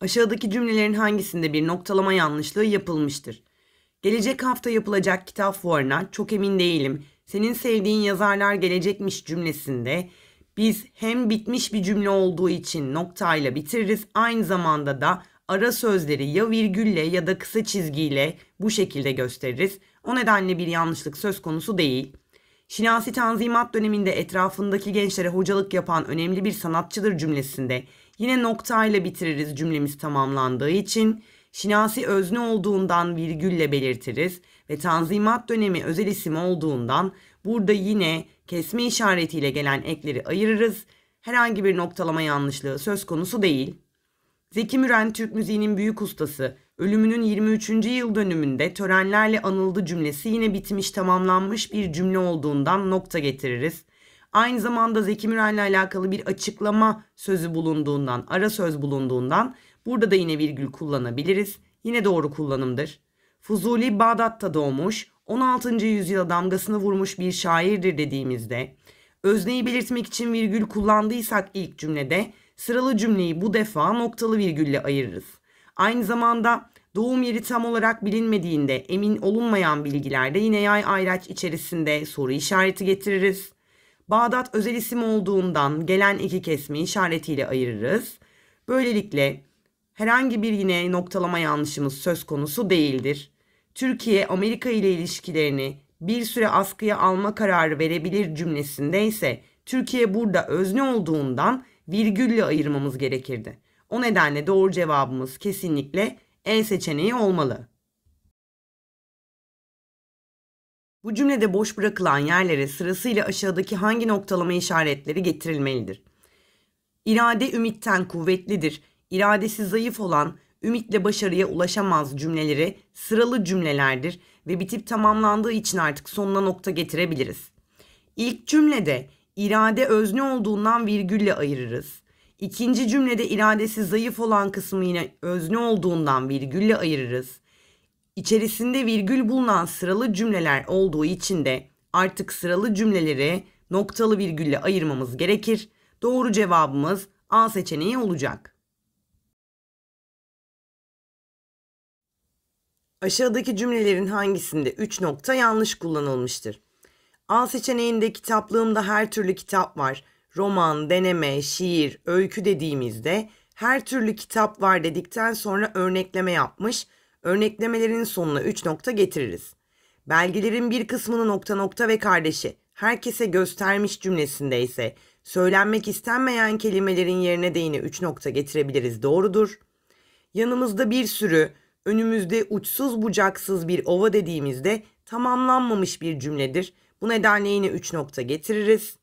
Aşağıdaki cümlelerin hangisinde bir noktalama yanlışlığı yapılmıştır? Gelecek hafta yapılacak kitap fuarına çok emin değilim. Senin sevdiğin yazarlar gelecekmiş cümlesinde biz hem bitmiş bir cümle olduğu için noktayla bitiririz aynı zamanda da ara sözleri ya virgülle ya da kısa çizgiyle bu şekilde gösteririz. O nedenle bir yanlışlık söz konusu değil. Şinasi Tanzimat döneminde etrafındaki gençlere hocalık yapan önemli bir sanatçıdır cümlesinde Yine noktayla bitiririz cümlemiz tamamlandığı için. Şinasi özne olduğundan virgülle belirtiriz ve Tanzimat dönemi özel isim olduğundan burada yine kesme işaretiyle gelen ekleri ayırırız. Herhangi bir noktalama yanlışlığı söz konusu değil. Zeki Müren Türk müziğinin büyük ustası, ölümünün 23. yıl dönümünde törenlerle anıldı cümlesi yine bitmiş tamamlanmış bir cümle olduğundan nokta getiririz. Aynı zamanda Zeki Müren'le alakalı bir açıklama sözü bulunduğundan, ara söz bulunduğundan burada da yine virgül kullanabiliriz. Yine doğru kullanımdır. Fuzuli Bağdat'ta doğmuş, 16. yüzyıla damgasını vurmuş bir şairdir dediğimizde, özneyi belirtmek için virgül kullandıysak ilk cümlede, sıralı cümleyi bu defa noktalı virgülle ayırırız. Aynı zamanda doğum yeri tam olarak bilinmediğinde emin olunmayan bilgilerde yine yay ayraç içerisinde soru işareti getiririz. Bağdat özel isim olduğundan gelen iki kesme işaretiyle ayırırız. Böylelikle herhangi bir yine noktalama yanlışımız söz konusu değildir. Türkiye Amerika ile ilişkilerini bir süre askıya alma kararı verebilir cümlesinde ise Türkiye burada özne olduğundan virgülle ayırmamız gerekirdi. O nedenle doğru cevabımız kesinlikle E seçeneği olmalı. Bu cümlede boş bırakılan yerlere sırasıyla aşağıdaki hangi noktalama işaretleri getirilmelidir? İrade ümitten kuvvetlidir. İradesi zayıf olan ümitle başarıya ulaşamaz cümleleri sıralı cümlelerdir ve bitip tamamlandığı için artık sonuna nokta getirebiliriz. İlk cümlede irade özne olduğundan virgülle ayırırız. İkinci cümlede iradesi zayıf olan kısmı yine özne olduğundan virgülle ayırırız. İçerisinde virgül bulunan sıralı cümleler olduğu için de artık sıralı cümleleri noktalı virgülle ayırmamız gerekir. Doğru cevabımız A seçeneği olacak. Aşağıdaki cümlelerin hangisinde 3 nokta yanlış kullanılmıştır? A seçeneğinde kitaplığımda her türlü kitap var. Roman, deneme, şiir, öykü dediğimizde her türlü kitap var dedikten sonra örnekleme yapmış Örneklemelerin sonuna 3 nokta getiririz. Belgelerin bir kısmını nokta nokta ve kardeşi herkese göstermiş cümlesinde ise söylenmek istenmeyen kelimelerin yerine de yine 3 nokta getirebiliriz doğrudur. Yanımızda bir sürü, önümüzde uçsuz bucaksız bir ova dediğimizde tamamlanmamış bir cümledir. Bu nedenle yine 3 nokta getiririz.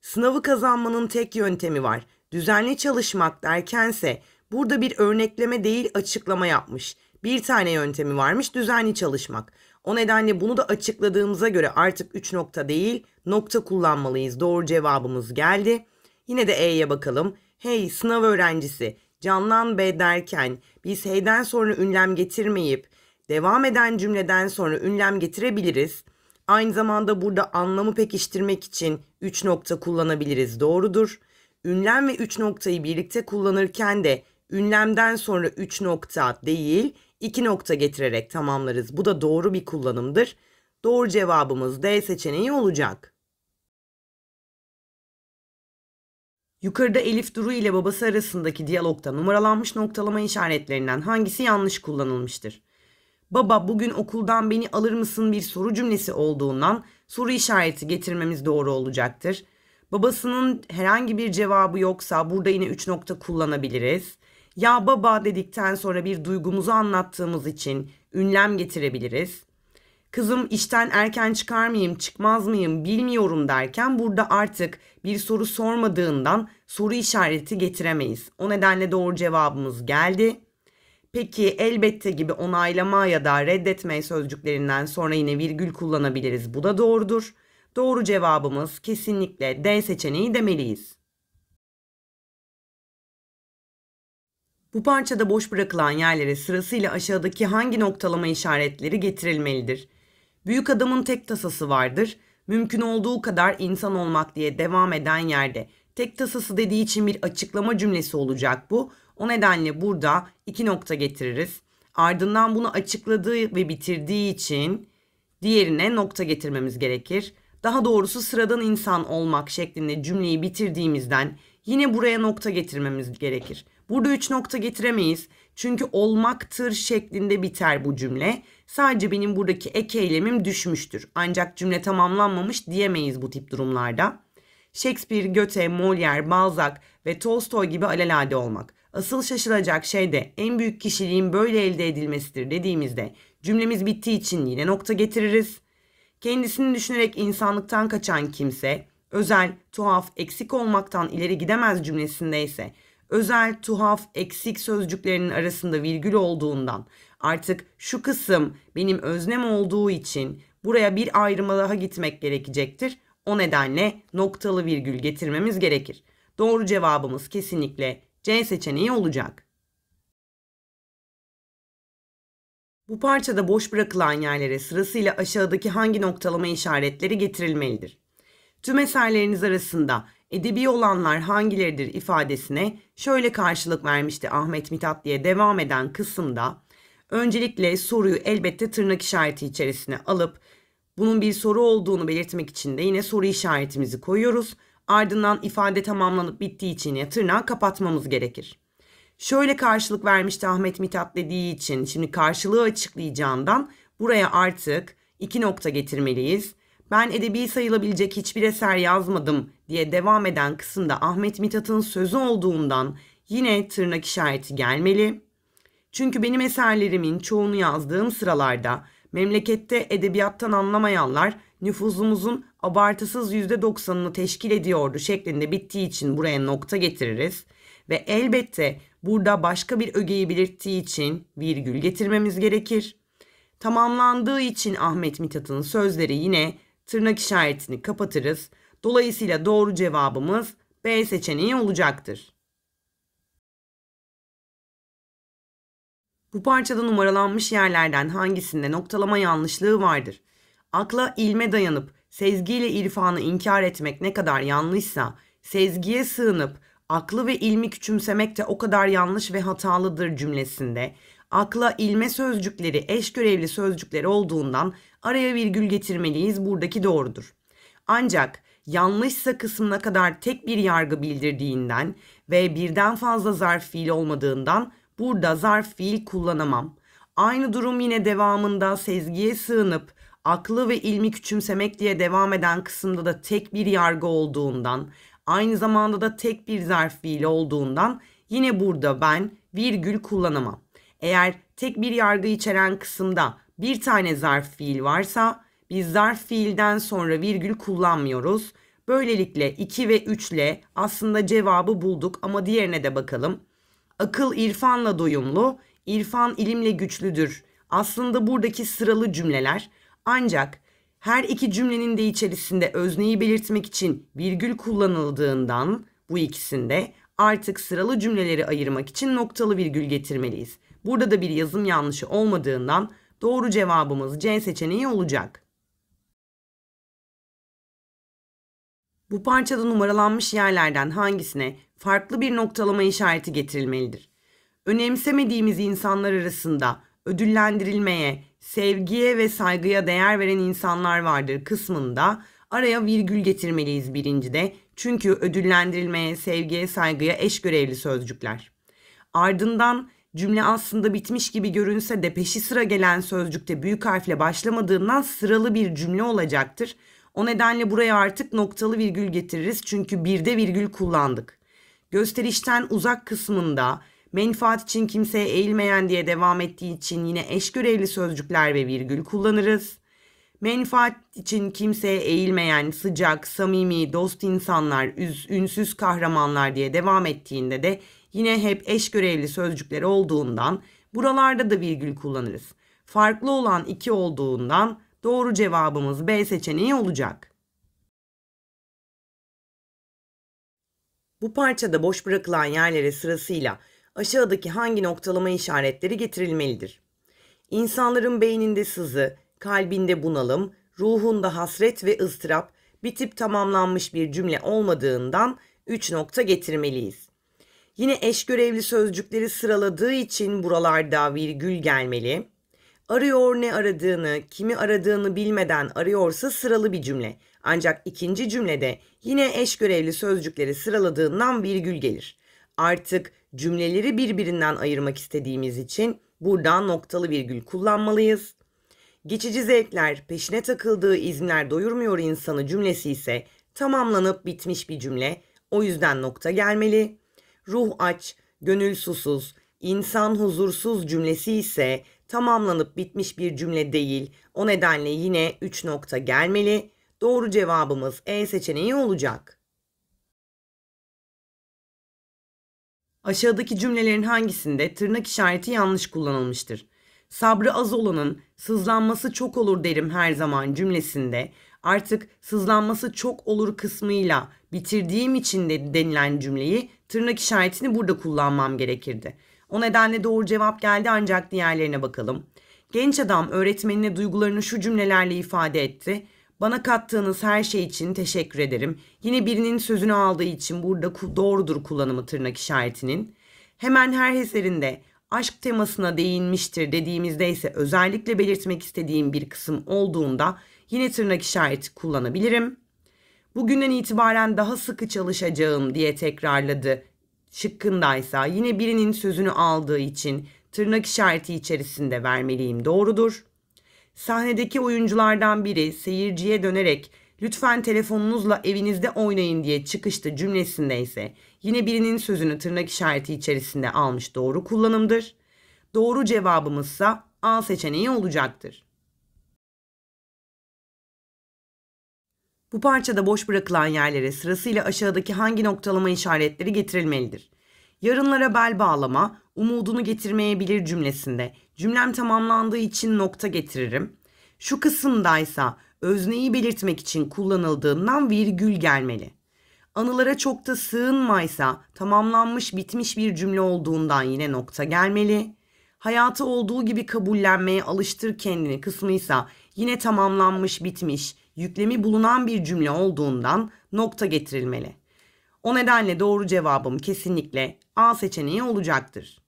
Sınavı kazanmanın tek yöntemi var. Düzenli çalışmak derkense burada bir örnekleme değil açıklama yapmış bir tane yöntemi varmış düzenli çalışmak. O nedenle bunu da açıkladığımıza göre artık 3 nokta değil nokta kullanmalıyız. Doğru cevabımız geldi. Yine de E'ye bakalım. Hey sınav öğrencisi canlan be derken biz heyden sonra ünlem getirmeyip devam eden cümleden sonra ünlem getirebiliriz. Aynı zamanda burada anlamı pekiştirmek için 3 nokta kullanabiliriz. Doğrudur. Ünlem ve 3 noktayı birlikte kullanırken de ünlemden sonra 3 nokta değil İki nokta getirerek tamamlarız. Bu da doğru bir kullanımdır. Doğru cevabımız D seçeneği olacak. Yukarıda Elif Duru ile babası arasındaki diyalogta numaralanmış noktalama işaretlerinden hangisi yanlış kullanılmıştır? Baba bugün okuldan beni alır mısın bir soru cümlesi olduğundan soru işareti getirmemiz doğru olacaktır. Babasının herhangi bir cevabı yoksa burada yine 3 nokta kullanabiliriz ya baba dedikten sonra bir duygumuzu anlattığımız için ünlem getirebiliriz. Kızım işten erken çıkar mıyım, çıkmaz mıyım bilmiyorum derken burada artık bir soru sormadığından soru işareti getiremeyiz. O nedenle doğru cevabımız geldi. Peki elbette gibi onaylama ya da reddetme sözcüklerinden sonra yine virgül kullanabiliriz. Bu da doğrudur. Doğru cevabımız kesinlikle D seçeneği demeliyiz. Bu parçada boş bırakılan yerlere sırasıyla aşağıdaki hangi noktalama işaretleri getirilmelidir? Büyük adamın tek tasası vardır. Mümkün olduğu kadar insan olmak diye devam eden yerde tek tasası dediği için bir açıklama cümlesi olacak bu. O nedenle burada iki nokta getiririz. Ardından bunu açıkladığı ve bitirdiği için diğerine nokta getirmemiz gerekir. Daha doğrusu sıradan insan olmak şeklinde cümleyi bitirdiğimizden yine buraya nokta getirmemiz gerekir. Burada 3 nokta getiremeyiz. Çünkü olmaktır şeklinde biter bu cümle. Sadece benim buradaki ek eylemim düşmüştür. Ancak cümle tamamlanmamış diyemeyiz bu tip durumlarda. Shakespeare, Goethe, Molière, Balzac ve Tolstoy gibi alelade olmak. Asıl şaşılacak şey de en büyük kişiliğin böyle elde edilmesidir dediğimizde cümlemiz bittiği için yine nokta getiririz. Kendisini düşünerek insanlıktan kaçan kimse, özel, tuhaf, eksik olmaktan ileri gidemez cümlesinde ise özel, tuhaf, eksik sözcüklerinin arasında virgül olduğundan artık şu kısım benim öznem olduğu için buraya bir ayrıma daha gitmek gerekecektir. O nedenle noktalı virgül getirmemiz gerekir. Doğru cevabımız kesinlikle C seçeneği olacak. Bu parçada boş bırakılan yerlere sırasıyla aşağıdaki hangi noktalama işaretleri getirilmelidir? Tüm eserleriniz arasında edebi olanlar hangileridir ifadesine şöyle karşılık vermişti Ahmet Mithat diye devam eden kısımda öncelikle soruyu elbette tırnak işareti içerisine alıp bunun bir soru olduğunu belirtmek için de yine soru işaretimizi koyuyoruz. Ardından ifade tamamlanıp bittiği için ya tırnağı kapatmamız gerekir. Şöyle karşılık vermişti Ahmet Mithat dediği için şimdi karşılığı açıklayacağından buraya artık iki nokta getirmeliyiz ben edebi sayılabilecek hiçbir eser yazmadım diye devam eden kısımda Ahmet Mithat'ın sözü olduğundan yine tırnak işareti gelmeli. Çünkü benim eserlerimin çoğunu yazdığım sıralarda memlekette edebiyattan anlamayanlar nüfuzumuzun abartısız %90'ını teşkil ediyordu şeklinde bittiği için buraya nokta getiririz. Ve elbette burada başka bir ögeyi belirttiği için virgül getirmemiz gerekir. Tamamlandığı için Ahmet Mithat'ın sözleri yine tırnak işaretini kapatırız. Dolayısıyla doğru cevabımız B seçeneği olacaktır. Bu parçada numaralanmış yerlerden hangisinde noktalama yanlışlığı vardır? Akla ilme dayanıp sezgiyle irfanı inkar etmek ne kadar yanlışsa, sezgiye sığınıp aklı ve ilmi küçümsemek de o kadar yanlış ve hatalıdır cümlesinde akla ilme sözcükleri eş görevli sözcükleri olduğundan Araya virgül getirmeliyiz. Buradaki doğrudur. Ancak yanlışsa kısmına kadar tek bir yargı bildirdiğinden ve birden fazla zarf fiil olmadığından burada zarf fiil kullanamam. Aynı durum yine devamında sezgiye sığınıp aklı ve ilmi küçümsemek diye devam eden kısımda da tek bir yargı olduğundan, aynı zamanda da tek bir zarf fiil olduğundan yine burada ben virgül kullanamam. Eğer tek bir yargı içeren kısımda bir tane zarf fiil varsa biz zarf fiilden sonra virgül kullanmıyoruz. Böylelikle 2 ve 3 ile aslında cevabı bulduk ama diğerine de bakalım. Akıl irfanla doyumlu, irfan ilimle güçlüdür. Aslında buradaki sıralı cümleler ancak her iki cümlenin de içerisinde özneyi belirtmek için virgül kullanıldığından bu ikisinde artık sıralı cümleleri ayırmak için noktalı virgül getirmeliyiz. Burada da bir yazım yanlışı olmadığından Doğru cevabımız C seçeneği olacak. Bu parçada numaralanmış yerlerden hangisine farklı bir noktalama işareti getirilmelidir? Önemsemediğimiz insanlar arasında ödüllendirilmeye, sevgiye ve saygıya değer veren insanlar vardır kısmında araya virgül getirmeliyiz birincide. Çünkü ödüllendirilmeye, sevgiye, saygıya eş görevli sözcükler. Ardından Cümle aslında bitmiş gibi görünse de peşi sıra gelen sözcükte büyük harfle başlamadığından sıralı bir cümle olacaktır. O nedenle buraya artık noktalı virgül getiririz çünkü birde virgül kullandık. Gösterişten uzak kısmında menfaat için kimseye eğilmeyen diye devam ettiği için yine eş görevli sözcükler ve virgül kullanırız. Menfaat için kimseye eğilmeyen, sıcak, samimi, dost insanlar, üz, ünsüz kahramanlar diye devam ettiğinde de Yine hep eş görevli sözcükleri olduğundan buralarda da virgül kullanırız. Farklı olan 2 olduğundan doğru cevabımız B seçeneği olacak. Bu parçada boş bırakılan yerlere sırasıyla aşağıdaki hangi noktalama işaretleri getirilmelidir? İnsanların beyninde sızı, kalbinde bunalım, ruhunda hasret ve ıstırap bitip tamamlanmış bir cümle olmadığından 3 nokta getirmeliyiz. Yine eş görevli sözcükleri sıraladığı için buralarda virgül gelmeli. Arıyor ne aradığını, kimi aradığını bilmeden arıyorsa sıralı bir cümle. Ancak ikinci cümlede yine eş görevli sözcükleri sıraladığından virgül gelir. Artık cümleleri birbirinden ayırmak istediğimiz için burada noktalı virgül kullanmalıyız. Geçici zevkler, peşine takıldığı izmler doyurmuyor insanı cümlesi ise tamamlanıp bitmiş bir cümle. O yüzden nokta gelmeli ruh aç, gönül susuz, insan huzursuz cümlesi ise tamamlanıp bitmiş bir cümle değil. O nedenle yine 3 nokta gelmeli. Doğru cevabımız E seçeneği olacak. Aşağıdaki cümlelerin hangisinde tırnak işareti yanlış kullanılmıştır? Sabrı az olanın sızlanması çok olur derim her zaman cümlesinde artık sızlanması çok olur kısmıyla bitirdiğim için de denilen cümleyi tırnak işaretini burada kullanmam gerekirdi. O nedenle doğru cevap geldi ancak diğerlerine bakalım. Genç adam öğretmenine duygularını şu cümlelerle ifade etti. Bana kattığınız her şey için teşekkür ederim. Yine birinin sözünü aldığı için burada doğrudur kullanımı tırnak işaretinin. Hemen her eserinde aşk temasına değinmiştir dediğimizde ise özellikle belirtmek istediğim bir kısım olduğunda yine tırnak işareti kullanabilirim. Bugünden itibaren daha sıkı çalışacağım diye tekrarladı. Şıkkındaysa yine birinin sözünü aldığı için tırnak işareti içerisinde vermeliyim doğrudur. Sahnedeki oyunculardan biri seyirciye dönerek lütfen telefonunuzla evinizde oynayın diye çıkıştı cümlesinde ise yine birinin sözünü tırnak işareti içerisinde almış doğru kullanımdır. Doğru cevabımızsa A seçeneği olacaktır. Bu parçada boş bırakılan yerlere sırasıyla aşağıdaki hangi noktalama işaretleri getirilmelidir? Yarınlara bel bağlama, umudunu getirmeyebilir cümlesinde cümlem tamamlandığı için nokta getiririm. Şu kısımdaysa özneyi belirtmek için kullanıldığından virgül gelmeli. Anılara çok da sığınmaysa tamamlanmış bitmiş bir cümle olduğundan yine nokta gelmeli. Hayatı olduğu gibi kabullenmeye alıştır kendini kısmıysa yine tamamlanmış bitmiş yüklemi bulunan bir cümle olduğundan nokta getirilmeli. O nedenle doğru cevabım kesinlikle A seçeneği olacaktır.